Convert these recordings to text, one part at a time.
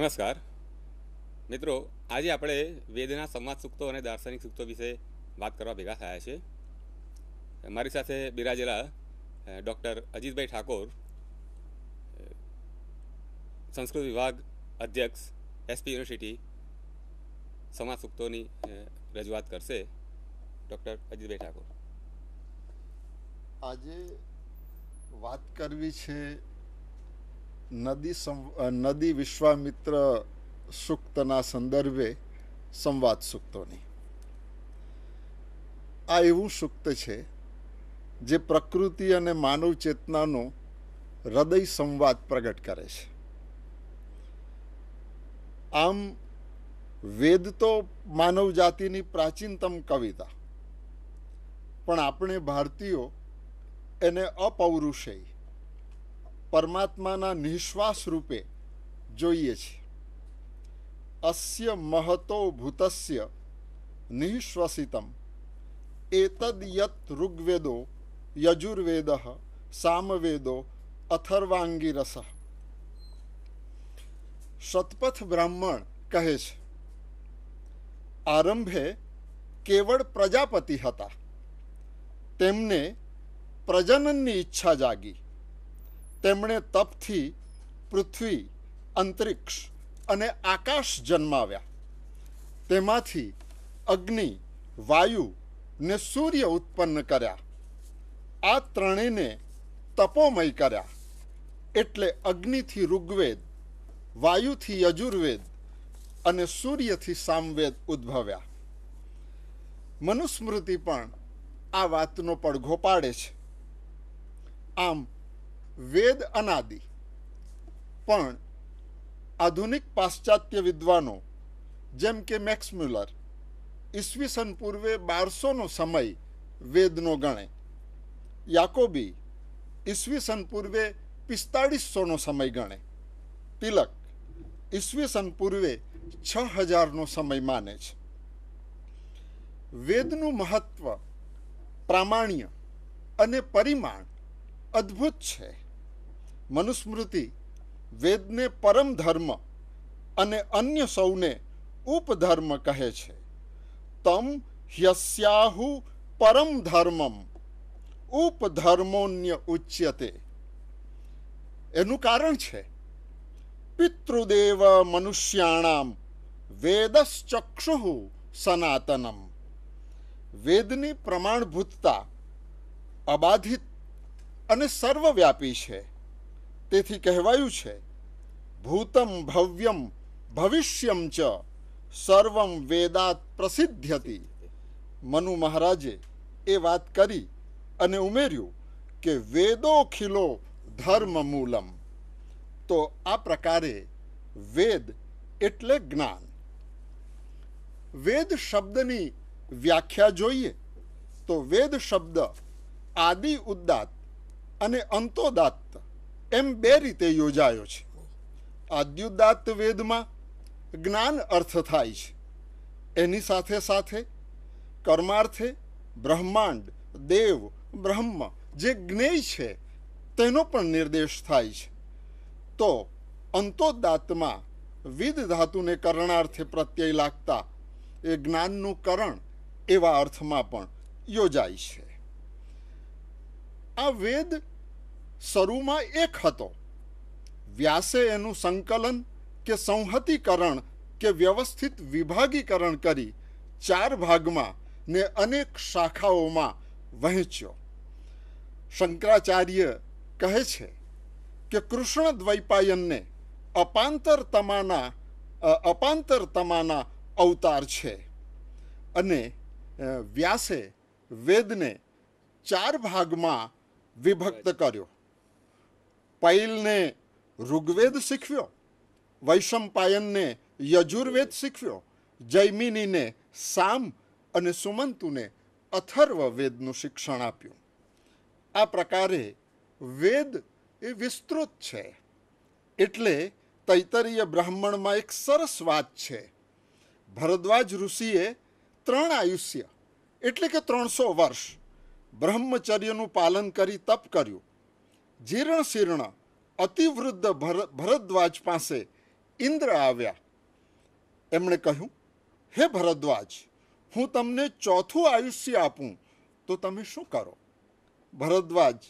નમસ્કાર મિત્રો આજે આપણે વેદના સમાજ સૂક્તો અને દાર્શનિક સૂક્તો વિશે વાત કરવા ભેગા થયા છે મારી સાથે બિરાજેલા ડૉક્ટર અજીતભાઈ ઠાકોર સંસ્કૃત વિભાગ અધ્યક્ષ એસપી યુનિવર્સિટી સમાજ સૂક્તોની રજૂઆત કરશે ડૉક્ટર અજીતભાઈ ઠાકોર આજે વાત કરવી છે નદી નદી વિશ્વામિત્ર સૂક્તના સંદર્ભે સંવાદ સૂક્તોની આ એવું સૂક્ત છે જે પ્રકૃતિ અને માનવ ચેતનાનો હૃદય સંવાદ પ્રગટ કરે છે આમ વેદ તો માનવ જાતિની પ્રાચીનતમ કવિતા પણ આપણે ભારતીયો એને અપૌરુષેય परमात्मा निःश्वास रूपे जीइए अस्य महतो भूतस्य निःश्वसितम एतद यत ऋग्वेदो यजुर्वेद सामवेदो अथर्वांगीरस शतपथ ब्राह्मण कहे आरंभे केवल प्रजापति हता तेमने प्रजनन इच्छा जागी તેમણે તપથી પૃથ્વી અંતરિક્ષ અને આકાશ જન્માવ્યા તેમાંથી અગ્નિ વાયુ ને સૂર્ય ઉત્પન્ન કર્યા આ ત્રણેયને તપોમય કર્યા એટલે અગ્નિથી ઋગ્વેદ વાયુથી યજુર્વેદ અને સૂર્યથી સામવેદ ઉદ્ભવ્યા મનુસ્મૃતિ પણ આ વાતનો પડઘો પાડે છે આમ વેદ અનાદિ પણ આધુનિક પાશ્ચાત્ય વિદ્વાનો જેમ કે મેક્સ મ્યુલર ઈસવીસન પૂર્વે બારસોનો સમય વેદનો ગણે યાકોબી ઈસવીસન પૂર્વે પિસ્તાળીસોનો સમય ગણે તિલક ઈસવીસન પૂર્વે છ હજારનો સમય માને છે વેદનું મહત્વ પ્રામાણ્ય અને પરિમાણ અદ્ભુત છે મનુસ્મૃતિ વેદને પરમ ધર્મ અને અન્ય સૌને ઉપધર્મ કહે છે તમ હ્યસ્યાહુ પરમ ધર્મમ ઉપધર્મોન્ય ઉચ્યતે એનું કારણ છે પિતૃદેવ મનુષ્યાણામ વેદશ્ચક્ષુ સનાતનમ વેદની પ્રમાણભૂતતા અબાધિત અને સર્વવ્યાપી છે તેથી કહેવાયું છે ભૂતમ ભવ્યમ ભવિષ્યમ ચ સર્વમ વેદાત પ્રસિદ્ધ્યતિ મનુ મહારાજે એ વાત કરી અને ઉમેર્યું કે વેદો ખીલો ધર્મ મૂલમ તો આ પ્રકારે વેદ એટલે જ્ઞાન વેદ શબ્દની વ્યાખ્યા જોઈએ તો વેદ શબ્દ આદિ ઉદ્દાત અને અંતોદાત્ત એમ બે રીતે યોજાયો છે આદ્યુદાત્ત વેદમાં જ્ઞાન અર્થ થાય છે એની સાથે સાથે કર્માર્થે બ્રહ્માંડ દેવ બ્રહ્મ જે જ્ઞેય છે તેનો પણ નિર્દેશ થાય છે તો અંતોદાત્તમાં વિદ ધાતુને કરણાર્થે પ્રત્યય લાગતા એ જ્ઞાનનું કરણ એવા અર્થમાં પણ યોજાય છે આ વેદ શરૂમાં એક હતો વ્યાસે એનું સંકલન કે સંહતિકરણ કે વ્યવસ્થિત વિભાગીકરણ કરી ચાર ભાગમાં ને અનેક શાખાઓમાં વહેંચ્યો શંકરાચાર્ય કહે છે કે કૃષ્ણ દ્વૈપાયનને અપાંતર તમાના અપાંતર તમાના અવતાર છે અને વ્યાસે વેદને ચાર ભાગમાં વિભક્ત કર્યો પૈલને ઋગ્વેદ શીખવ્યો વૈશંપાયનને યજુર્વેદ શીખવ્યો જૈમિનીને સામ અને સુમંતુને અથર્વવેદનું શિક્ષણ આપ્યું આ પ્રકારે વેદ એ વિસ્તૃત છે એટલે તૈતરીય બ્રાહ્મણમાં એક સરસ વાત છે ભરદ્વાજ ઋષિએ ત્રણ આયુષ્ય એટલે કે ત્રણસો વર્ષ બ્રહ્મચર્યનું પાલન કરી તપ કર્યું જીર્ણ શીર્ણ અતિવૃદ્ધ ભરદ્વાજ પાસે ઇન્દ્ર આવ્યા એમણે કહ્યું હે ભરદ્વાજ હું તમને ચોથું આયુષ્ય આપું તો તમે શું કરો ભરદ્વાજ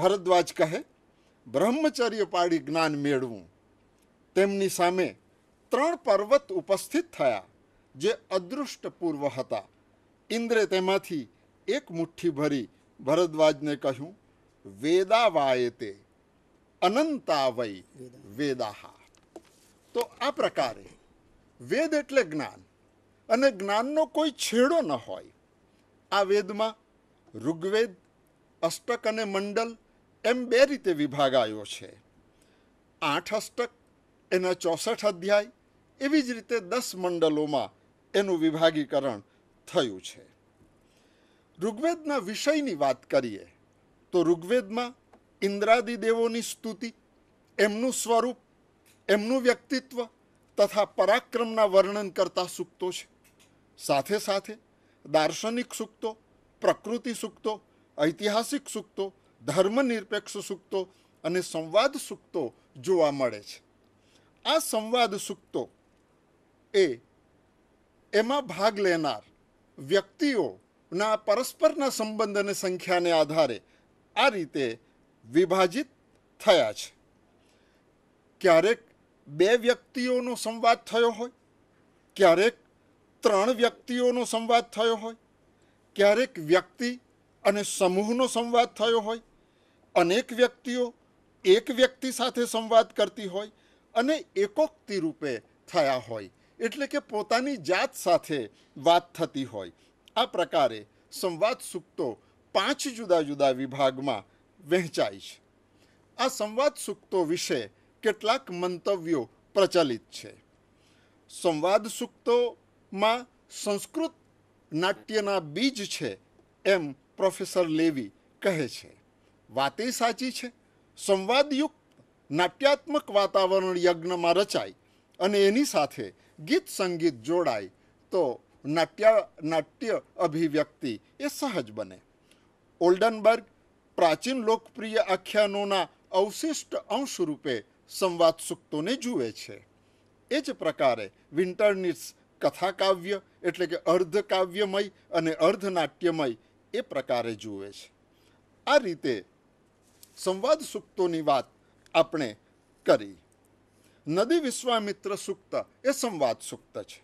ભરદ્વાજ કહે બ્રહ્મચર્ય પાડી જ્ઞાન મેળવું તેમની સામે ત્રણ પર્વત ઉપસ્થિત થયા જે અદૃષ્ટપૂર્વ હતા ઇન્દ્રે તેમાંથી એક મુઠ્ઠી ભરી ભરદ્વાજને કહ્યું વેદાવાયતે અનંતાવય વેદાહા તો આ પ્રકારે વેદ એટલે જ્ઞાન અને જ્ઞાનનો કોઈ છેડો ન હોય આ વેદમાં ઋગ્વેદ અષ્ટક અને મંડલ એમ બે રીતે વિભાગાયો છે આઠ અષ્ટક એના ચોસઠ અધ્યાય એવી જ રીતે દસ મંડલોમાં એનું વિભાગીકરણ થયું છે ઋગ્વેદના વિષયની વાત કરીએ તો ઋગ્વેદમાં ઇન્દ્રાદિ દેવોની સ્તુતિ એમનું સ્વરૂપ એમનું વ્યક્તિત્વ તથા પરાક્રમના વર્ણન કરતા સૂક્તો છે સાથે સાથે દાર્શનિક સૂક્તો પ્રકૃતિ સૂક્તો ઐતિહાસિક સૂક્તો ધર્મનિરપેક્ષ સૂક્તો અને સંવાદ સૂક્તો જોવા મળે છે આ સંવાદ સૂક્તો એ એમાં ભાગ લેનાર વ્યક્તિઓના પરસ્પરના સંબંધ અને સંખ્યાને આધારે આ રીતે વિભાજિત થયા છે ક્યારેક બે વ્યક્તિઓનો સંવાદ થયો હોય ક્યારેક ત્રણ વ્યક્તિઓનો સંવાદ થયો હોય ક્યારેક વ્યક્તિ અને સમૂહનો સંવાદ થયો હોય અનેક વ્યક્તિઓ એક વ્યક્તિ સાથે સંવાદ કરતી હોય અને એકોક્તિ રૂપે થયા હોય એટલે કે પોતાની જાત સાથે વાત થતી હોય આ પ્રકારે સંવાદ સૂક્તો પાંચ જુદા જુદા વિભાગમાં વહેંચાય છે આ સંવાદ સૂક્તો વિશે કેટલાક મંતવ્યો પ્રચલિત છે સંવાદ સૂક્તોમાં સંસ્કૃત નાટ્યના બીજ છે એમ પ્રોફેસર લેવી કહે છે વાતે સાચી છે સંવાદયુક્ત નાટ્યાત્મક વાતાવરણ યજ્ઞમાં રચાય અને એની સાથે ગીત સંગીત જોડાય તો નાટ્ય નાટ્ય અભિવ્યક્તિ એ સહજ બને ઓલ્ડનબર્ગ પ્રાચીન લોકપ્રિય આખ્યાનોના અવશિષ્ટ અંશ રૂપે સંવાદ સુક્તોને જુએ છે એ જ પ્રકારે વિન્ટરનિટ્સ કથાકાવ્ય એટલે કે અર્ધકાવ્યમય અને અર્ધનાટ્યમય એ પ્રકારે જુએ છે આ રીતે સંવાદ સુક્તોની વાત આપણે કરી નદી વિશ્વામિત્ર સુક્ત એ સંવાદ સુક્ત છે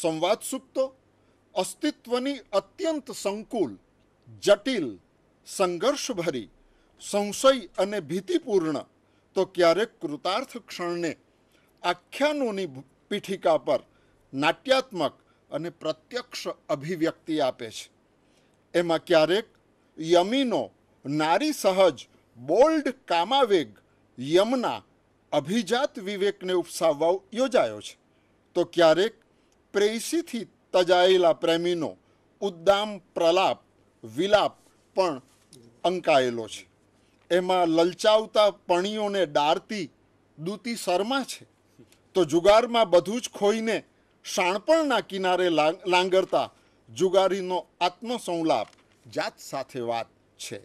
સંવાદ સુક્તો અસ્તિત્વની અત્યંત સંકુલ જટિલ સંઘર્ષભરી સંશય અને ભીતિપૂર્ણ તો ક્યારેક કૃતાર્થ ક્ષણને આખ્યાનોની પીઠિકા પર નાટ્યાત્મક અને પ્રત્યક્ષ અભિવ્યક્તિ આપે છે એમાં ક્યારેક યમીનો નારી સહજ બોલ્ડ કામાવેગ યમના અભિજાત વિવેકને ઉપસાવવા યોજાયો છે તો ક્યારેક પ્રેસીથી તજાયેલા પ્રેમીનો ઉદ્દામ પ્રલાપ વિલાપ પણ અંકાયેલો છે એમાં લલચાવતા પણીઓને ડારતી દૂતી શર્મા છે તો જુગારમાં બધું જ ખોઈને શાણપણના કિનારે લાંગરતા જુગારીનો આત્મસંલાપ જાત સાથે વાત છે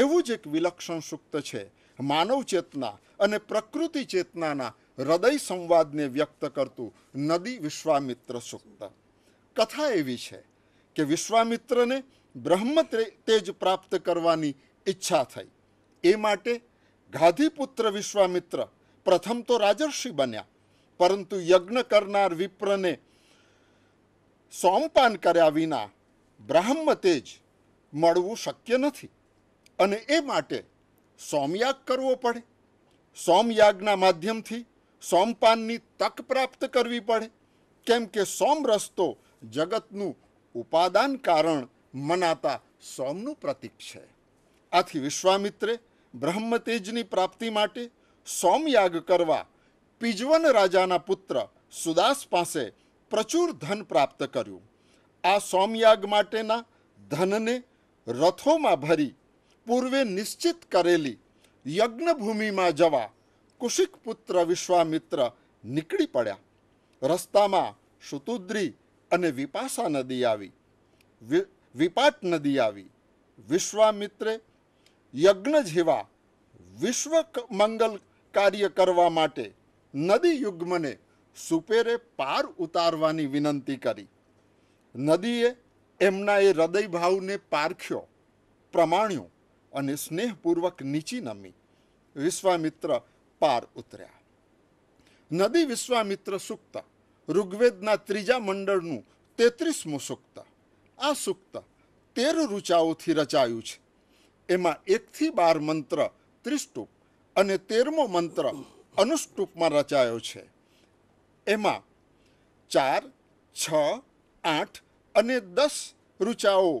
એવું જ એક વિલક્ષણ સૂક્ત છે માનવ ચેતના અને પ્રકૃતિ ચેતનાના હૃદય સંવાદને વ્યક્ત કરતું નદી વિશ્વામિત્ર સૂક્ત કથા એવી છે કે વિશ્વામિત્રને બ્રહ્મ તેજ પ્રાપ્ત કરવાની ઈચ્છા થઈ એ માટે ગાધીપુત્ર વિશ્વામિત્ર પ્રથમ તો રાજર્ષિ બન્યા પરંતુ યજ્ઞ કરનાર વિપ્રને સોમપાન કર્યા વિના બ્રાહ્મ તેજ મળવું શક્ય નથી અને એ માટે સોમયાગ કરવો પડે સોમયાગના માધ્યમથી સોમપાનની તક પ્રાપ્ત કરવી પડે કેમ કે સોમ રસ્તો જગતનું ઉપાદાન કારણ મનાતા સોમનું પ્રતીક છે આથી વિશ્વામિત્રે બ્રહ્મતેજની પ્રાપ્તિ માટે સોમયાગ કરવા પિજવન રાજાના પુત્ર સુદાસ પાસે પ્રચુર ધન પ્રાપ્ત કર્યું આ સોમયાગ માટેના ધનને રથોમાં ભરી પૂર્વે નિશ્ચિત કરેલી યજ્ઞભૂમિમાં જવા કુશિક પુત્ર વિશ્વામિત્ર નીકળી પડ્યા રસ્તામાં શુતુદ્રી અને વિપાસા નદી આવી વિપાટ નદી આવી વિશ્વામિત્રે યજ્ઞ જેવા વિશ્વ મંગલ કાર્ય કરવા માટે નદી યુગ્મને સુપેરે પાર ઉતારવાની વિનંતી કરી નદીએ એમના એ હૃદયભાવને પારખ્યો પ્રમાણ્યો અને સ્નેહપૂર્વક નીચી નમી વિશ્વામિત્ર પાર ઉતર્યા નદી વિશ્વામિત્ર સુક્ત ઋગ્વેદના ત્રીજા મંડળનું તેત્રીસમું સુક્ત આ સૂક્ત તેર ઋચાઓથી રચાયું છે એમાં એકથી બાર મંત્ર ત્રિસ્ટુપ અને તેરમો મંત્ર અનુષ્ટુપમાં રચાયો છે એમાં ચાર છ આઠ અને દસ ઋચાઓ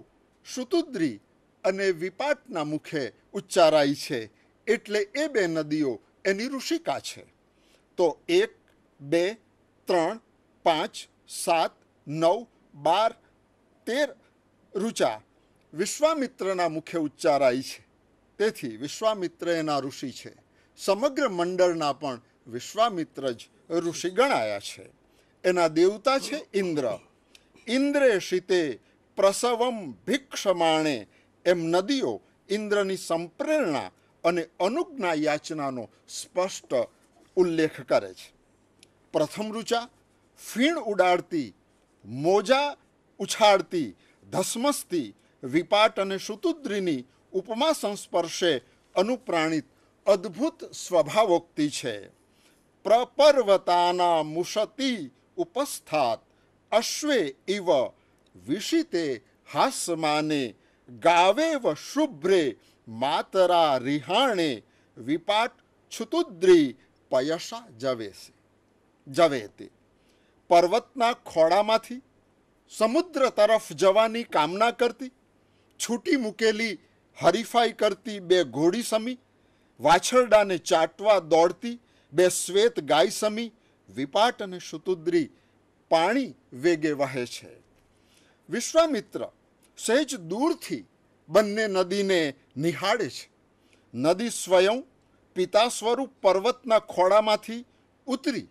શુતુદ્રી અને વિપાટના મુખે ઉચ્ચારાય છે એટલે એ બે નદીઓ એની ઋષિકા છે તો એક બે ત્રણ પાંચ સાત નવ બાર તેર ઋચા વિશ્વામિત્રના મુખ્ય ઉચ્ચારાય છે તેથી વિશ્વામિત્ર એના ઋષિ છે સમગ્ર મંડળના પણ વિશ્વામિત્ર જ ઋષિ ગણાયા છે એના દેવતા છે ઇન્દ્ર ઇન્દ્રે શીતે પ્રસવમ ભિક્ષમાણે એમ નદીઓ ઇન્દ્રની સંપ્રેરણા અને અનુજ્ઞા યાચનાનો સ્પષ્ટ ઉલ્લેખ કરે છે પ્રથમ ઋચા ફીણ ઉડાડતી મોજા ઉછાળતી ધસમસતી વિપાટ અને શુતુદ્રીની ઉપમા સંસ્પર્શે અનુપ્રાણિત અદ્ભુત સ્વભાવોક્તિ છે પ્રપર્વતાના મુશતી ઉપસ્થાત અશ્વે ઇવ વિષિતે હાસમાને ગાવેવ શુભ્રે માતરા રિહાણે વિપાટ છુતુદ્રી પયસા જવેશે જવે તે પર્વતના ખોળામાંથી સમુદ્ર તરફ જવાની કામના કરતી છૂટી મૂકેલી હરીફાઈ કરતી બે ઘોડી સમી વાછરડાને ચાટવા દોડતી બે શ્વેત ગાય સમી વિપાટ અને શુતુદ્રી પાણી વેગે વહે છે વિશ્વામિત્ર સહેજ દૂરથી બંને નદીને નિહાળે છે નદી સ્વયં પિતા સ્વરૂપ પર્વતના ખોળામાંથી ઉતરી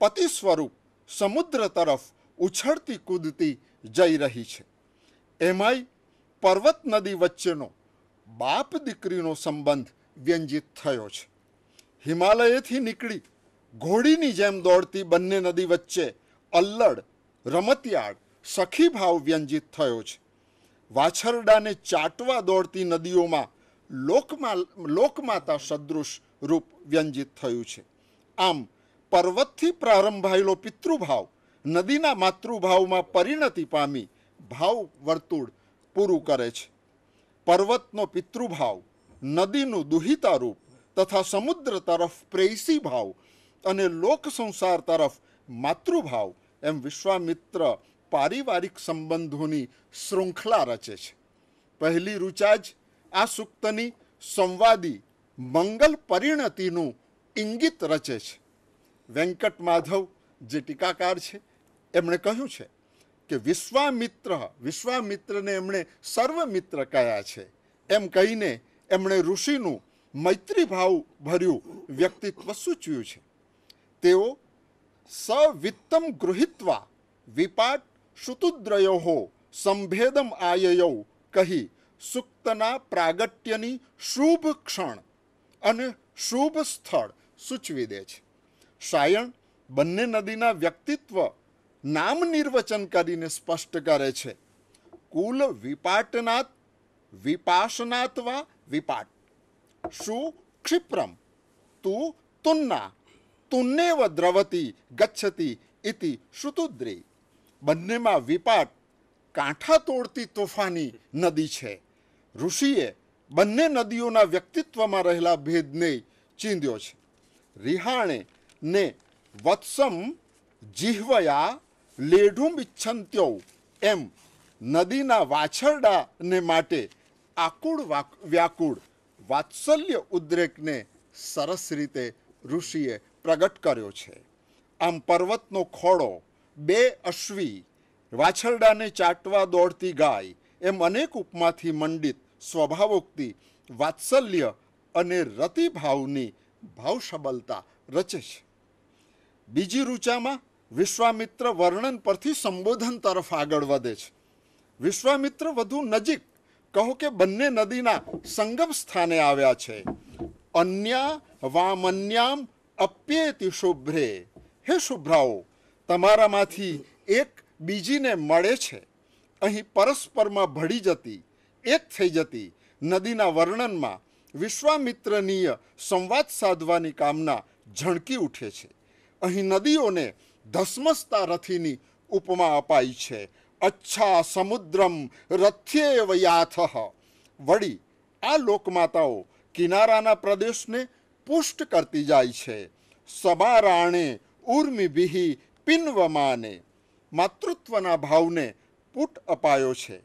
પતિ સ્વરૂપ સમુદ્ર તરફ ઉછળતી કૂદતી જઈ રહી છે એમાંય પર્વત નદી વચ્ચેનો બાપ દીકરીનો સંબંધ વ્યંજિત થયો છે હિમાલયેથી નીકળી ઘોડીની જેમ દોડતી બંને નદી વચ્ચે અલ્લડ રમતિયાળ સખીભાવ વ્યંજિત થયો છે વાછરડાને ચાટવા દોડતી નદીઓમાં લોકમા લોકમાતા સદૃશ રૂપ વ્યંજિત થયું છે આમ પર્વતથી પ્રારંભાયેલો પિતૃભાવ નદીના માતૃભાવમાં પરિણતિ પામી ભાવ વર્તુળ પૂરું કરે છે પર્વતનો પિતૃભાવ નદીનું દુહિતા રૂપ તથા સમુદ્ર તરફ પ્રેયસી ભાવ અને લોક સંસાર તરફ માતૃભાવ એમ વિશ્વામિત્ર પારિવારિક સંબંધોની શૃંખલા રચે છે પહેલી રૂચાજ આ સૂક્તની સંવાદી મંગલ પરિણતિનું ઇંગિત રચે છે વેંકટ માધવ જે ટીકાકાર છે એમણે કહ્યું છે કે વિશ્વામિત્ર વિશ્વામિત્રને એમણે સર્વમિત્ર કયા છે એમ કહીને એમણે ઋષિનું મૈત્રીભાવ ભર્યું વ્યક્તિત્વ સૂચવ્યું છે તેઓ સવિત્તમ ગૃહિત્વા વિપાટ શુતુદ્રયો સંભેદમ આયયૌ કહી સુક્તના પ્રાગટ્યની શુભ ક્ષણ અને શુભ સ્થળ સૂચવી દે છે સાયણ બંને નદીના વ્યક્તિત્વ નામ નિર્વચન કરીને સ્પષ્ટ કરે છે કુલ વિપાટનાથ વિપાશનાથવા વિપાટ શું ક્ષિપ્રમ તું તુન્ના તુન્નેવ દ્રવતી ગચ્છતી ઇતિ શ્રુતુદ્રી બંનેમાં વિપાટ કાંઠા તોડતી તોફાની નદી છે ઋષિએ બંને નદીઓના વ્યક્તિત્વમાં રહેલા ભેદને ચીંધ્યો છે રિહાણે ને વત્સમ જીહ્વયા લેઢું બિચ્છંત્યો એમ નદીના વાછરડાને માટે આકુળ વ્યાકુળ વાત્સલ્ય ઉદ્રેકને સરસ રીતે ઋષિએ પ્રગટ કર્યો છે આમ પર્વતનો ખોળો બે અશ્વી વાછરડાને ચાટવા દોડતી ગાય એમ અનેક ઉપમાથી મંડિત સ્વભાવોક્તિ વાત્સલ્ય અને રતિભાવની ભાવશબલતા રચે છે બીજી ઋચામાં વિશ્વામિત્ર વર્ણન પરથી સંબોધન તરફ આગળ વધે છે વિશ્વામિત્ર વધુ નજીક કહો કે બંને નદીના સંગમ સ્થાને આવ્યા છે અન્યા વામન્યામ અપ્યેતિ શુભ્રે હે શુભ્રાઓ તમારામાંથી એક બીજીને મળે છે અહીં પરસ્પરમાં ભળી જતી એક થઈ જતી નદીના વર્ણનમાં વિશ્વામિત્રનીય સંવાદ સાધવાની કામના ઝણકી ઉઠે છે અહીં નદીઓને ધસમસતા રથીની ઉપમા અપાઈ છે અચ્છા સમુદ્રમ રથ્યેવ યાથ વળી આ લોકમાતાઓ કિનારાના પ્રદેશને પુષ્ટ કરતી જાય છે સમારાણે ઉર્મિભિહી પિન્વમાને માતૃત્વના ભાવને પુટ અપાયો છે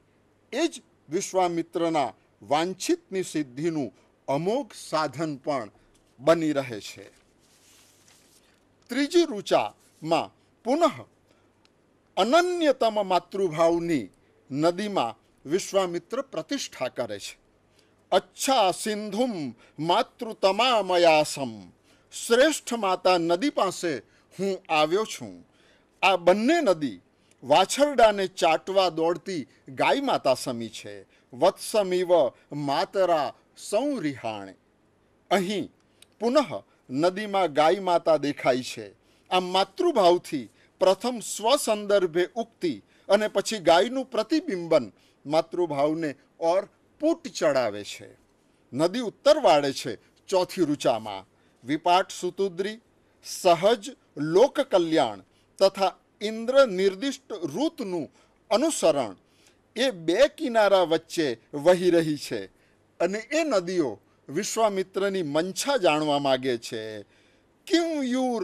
એ જ વિશ્વામિત્રના વાંછિતની સિદ્ધિનું અમોઘ સાધન પણ બની રહે છે ત્રીજી રૂચા માં પુનઃ અનન્યતમ માતૃભાવની નદીમાં વિશ્વામિત્ર પ્રતિષ્ઠા કરે છે અચ્છા સિંધુમ માતૃતમામયાસમ શ્રેષ્ઠ માતા નદી પાસે હું આવ્યો છું આ બંને નદી વાછરડાને ચાટવા દોડતી ગાય માતા સમી છે વત્સમિવ માતરા સૌ રિહાણે અહીં પુનઃ નદીમાં ગાય માતા દેખાય છે આ માતૃભાવથી પ્રથમ સ્વસંદર્ભે ઉક્તિ અને પછી ગાયનું પ્રતિબિંબન માતૃભાવને ઓર પૂટ ચડાવે છે નદી ઉત્તર વાળે છે ચોથી ઋચામાં વિપાટ સુતુદ્રી સહજ લોકકલ્યાણ તથા ઇન્દ્ર નિર્દિષ્ટ ઋતનું અનુસરણ એ બે કિનારા વચ્ચે વહી રહી છે અને એ નદીઓ વિશ્વામિત્રની મંછા જાણવા માગે છે કિમ યુર